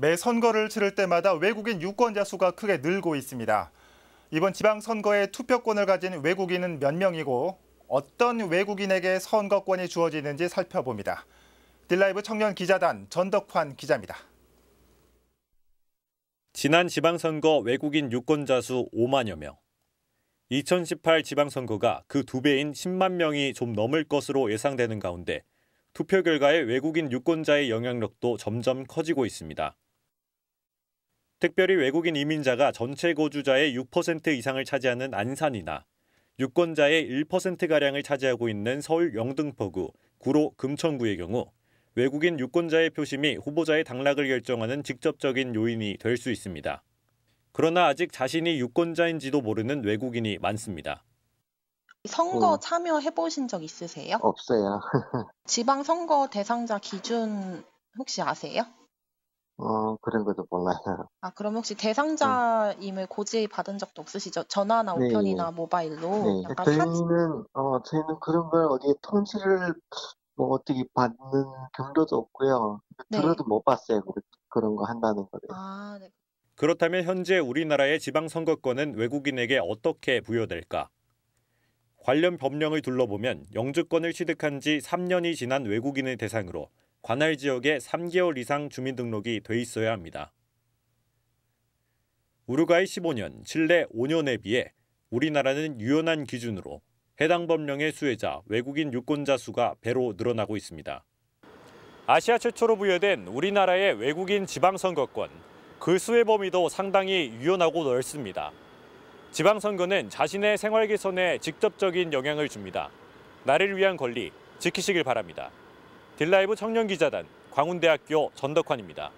매 선거를 치를 때마다 외국인 유권자 수가 크게 늘고 있습니다. 이번 지방선거에 투표권을 가진 외국인은 몇 명이고 어떤 외국인에게 선거권이 주어지는지 살펴봅니다. 딜라이브 청년 기자단 전덕환 기자입니다. 지난 지방선거 외국인 유권자 수 5만여 명. 2018 지방선거가 그 두 배인 10만 명이 좀 넘을 것으로 예상되는 가운데 투표 결과에 외국인 유권자의 영향력도 점점 커지고 있습니다. 특별히 외국인 이민자가 전체 거주자의 6% 이상을 차지하는 안산이나 유권자의 1%가량을 차지하고 있는 서울 영등포구, 구로 금천구의 경우 외국인 유권자의 표심이 후보자의 당락을 결정하는 직접적인 요인이 될 수 있습니다. 그러나 아직 자신이 유권자인지도 모르는 외국인이 많습니다. 선거 음. 참여해 보신 적 있으세요? 없어요. 지방 선거 대상자 기준 혹시 아세요? 어, 그런 것도 몰라요. 아, 그럼 혹시 대상자임을 고지 받은 적도 없으시죠? 전화나 우편이나 네. 모바일로? 네. 그러니까 저희는, 어, 저희는 그런 걸 어디 통지를 뭐 어떻게 받는 경로도 없고요. 네. 들어도 못 봤어요. 그, 그런 거 한다는 거를. 아, 네. 그렇다면 현재 우리나라의 지방선거권은 외국인에게 어떻게 부여될까? 관련 법령을 둘러보면 영주권을 취득한 지 3년이 지난 외국인을 대상으로 관할 지역에 3개월 이상 주민등록이 돼 있어야 합니다. 우루과이 15년, 칠레 5년에 비해 우리나라는 유연한 기준으로 해당 법령의 수혜자 외국인 유권자 수가 배로 늘어나고 있습니다. 아시아 최초로 부여된 우리나라의 외국인 지방선거권, 그 수혜 범위도 상당히 유연하고 넓습니다. 지방선거는 자신의 생활 개선에 직접적인 영향을 줍니다. 나를 위한 권리 지키시길 바랍니다. 딜라이브 청년기자단 광운대학교 전덕환입니다.